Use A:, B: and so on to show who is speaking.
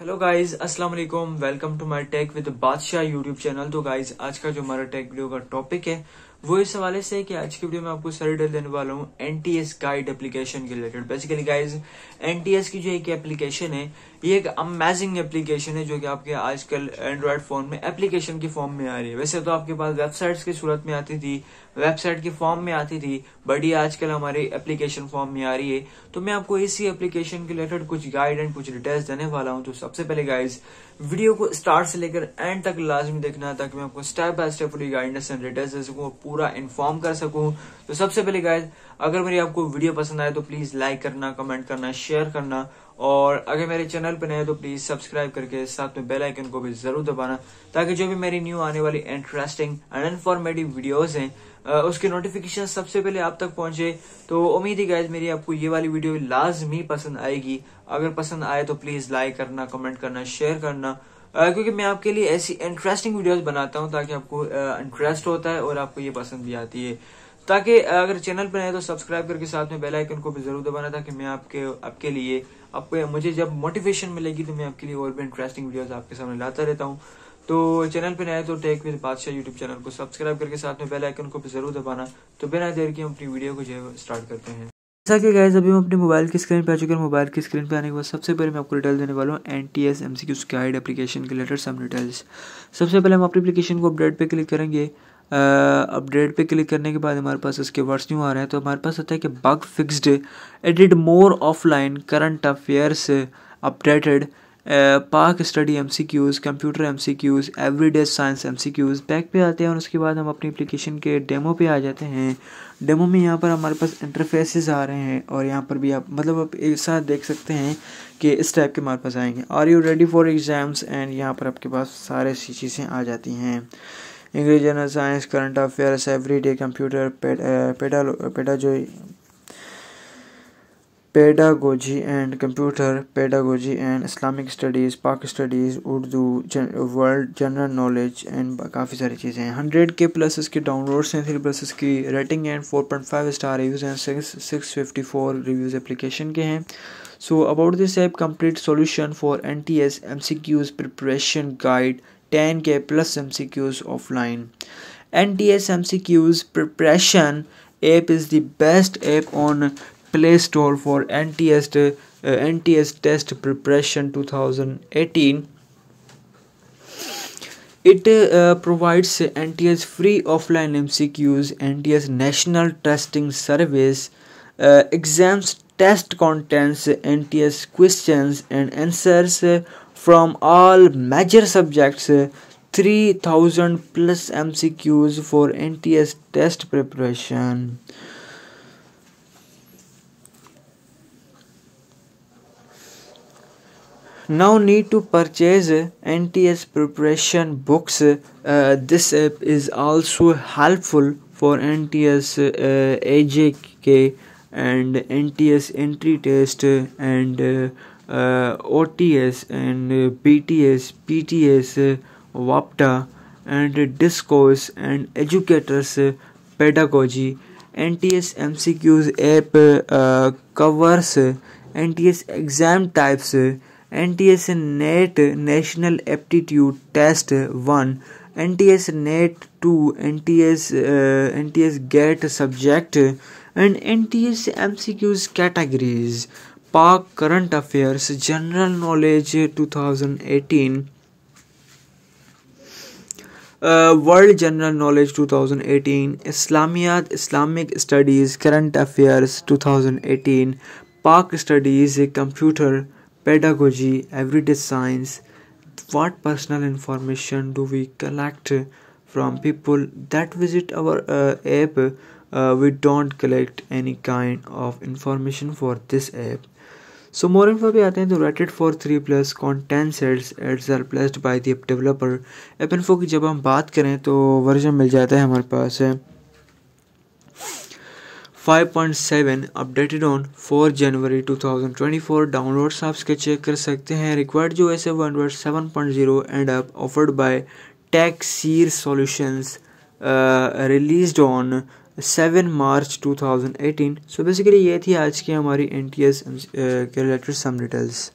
A: Hello guys अस्सलाम वालेकुम welcome to my Tech with Badshah YouTube channel तो गाइस आज का जो हमारा टेक वीडियो का टॉपिक है वो इस हवाले से कि आज की वीडियो में आपको सारी डर देने वाला हूँ N T S guide application के related basically guys N T S की जो एक एप्लीकेशन है ये एक अमेजिंग एप्लीकेशन है जो कि आपके आजकल एंड्रॉयड फोन में एप्लीकेशन के फॉर्म में आ रही है वैसे तो आपके पास वेबसाइट्स की सूरत में आती थी वेबसाइट के फॉर्म में आती थी बट ये आजकल हमारे एप्लीकेशन फॉर्म में आ रही है तो मैं आपको इसी एप्लीकेशन के रिलेटेड कुछ गाइड एंड कुछ डिटेल्स देने वाला हूँ तो सबसे पहले गाइज वीडियो को स्टार्ट से लेकर एंड तक लाजमी देखना ताकि मैं आपको स्टेप बाय स्टेप पूरी गाइडेंस एंड डिटेल्स दे सकूँ पूरा इन्फॉर्म कर सकूं तो सबसे पहले गाइज अगर मेरी आपको वीडियो पसंद आए तो प्लीज लाइक करना कमेंट करना शेयर करना और अगर मेरे चैनल पर नए तो प्लीज सब्सक्राइब करके साथ में बेल आइकन को भी जरूर दबाना ताकि जो भी मेरी न्यू आने वाली इंटरेस्टिंग एंड इन्फॉर्मेटिव वीडियोस हैं उसके नोटिफिकेशन सबसे पहले आप तक पहुंचे तो उम्मीद ही गाइज मेरी आपको ये वाली वीडियो लाजमी पसंद आएगी अगर पसंद आए तो प्लीज लाइक करना कमेंट करना शेयर करना क्योंकि मैं आपके लिए ऐसी इंटरेस्टिंग वीडियोस बनाता हूँ ताकि आपको इंटरेस्ट होता है और आपको ये पसंद भी आती है ताकि अगर चैनल पर आए तो सब्सक्राइब करके साथ में बेल आइकन को भी जरूर दबाना ताकि मैं आपके आपके लिए आपको मुझे जब मोटिवेशन मिलेगी तो मैं आपके लिए और भी इंटरेस्टिंग वीडियोज आपके सामने लाता रहता हूँ तो चैनल पर नए तो Tech with Badshah YouTube channel को सब्सक्राइब करके साथ में बेल आइकन को भी जरूर दबाना तो बिना देर के हम अपनी वीडियो को जो है स्टार्ट करते हैं जैसा अच्छा कि गाइज अभी हम अपने मोबाइल की स्क्रीन पर आ चुके हैं मोबाइल की स्क्रीन पर आने के बाद सबसे पहले मैं आपको डिटेल देने वाला हूँ N T S M C की उसके आइड एप्लीकेशन के लेटर सब डिटेल्स सबसे पहले हम अपनी एप्लीकेशन को अपडेट पर क्लिक करेंगे अपडेट पे क्लिक करने के बाद हमारे पास इसके वर्ड्स न्यू आ रहे हैं तो हमारे पास आता है कि bug fixed edit more offline current affairs updated Pak study M C Qs computer M C Qs everyday science M C Qs back पे आते हैं और उसके बाद हम अपनी एप्लीकेशन के डेमो पे आ जाते हैं डेमो में यहाँ पर हमारे पास इंटरफेसेस आ रहे हैं और यहाँ पर भी आप मतलब आप एक साथ देख सकते हैं कि इस टाइप के हमारे पास आएंगे are you ready for exams and यहाँ पर आपके पास सारे सी चीज़ें आ जाती हैं English general science current affairs everyday computer जो pedagogy and computer pedagogy and Islamic studies Pak studies Urdu world general knowledge and काफ़ी सारी चीज़ें हैं हंड्रेड के प्लस इसके डाउनलोड्स हैं थ्री प्लस इसकी rating and four point five star reviews and six six fifty four reviews application के हैं so about this app complete solution for N T S M C Qs preparation guide ten K plus M C Qs offline N T S M C Qs preparation app is the best app on Play Store for NTS, uh, NTS Test Preparation 2018. It uh, provides NTS free offline MCQs, NTS National Testing Service, uh, exams test contents, NTS questions and answers uh, from all major subjects. Uh, 3000 plus MCQs for NTS test preparation. now need to purchase NTS preparation books uh, this app is also helpful for NTS uh, AJK and NTS entry test and uh, uh OTS and uh, BTS PTS WAPTA uh, and discourse and educators pedagogy NTS MCQs app covers NTS exam types N T S NET national aptitude test one N T S NET two N T S N T S GAT subject and N T S M C Qs categories Pak current affairs general knowledge eighteen world general knowledge 2018 Islamiat Islamic studies current affairs 2018 Pak studies computer pedagogy, everyday science, what personal information do we collect from people that visit our uh, app? Uh, we don't collect any kind of information for this app. So more info भी आते हैं तो rated for 3 plus content sets ads are placed by the app developer. App info की जब हम बात करें तो version मिल जाता है हमारे पास है 5.7 अपडेटेड ऑन 4 जनवरी 2024 डाउनलोड्स आप इसके चेक कर सकते हैं रिक्वायर्ड जो है seven point zero and up offered by tech seer solutions release on seven March 2018 so basically ये थी आज की हमारी एन टी एस के रिलेटेड सम डिटेल्स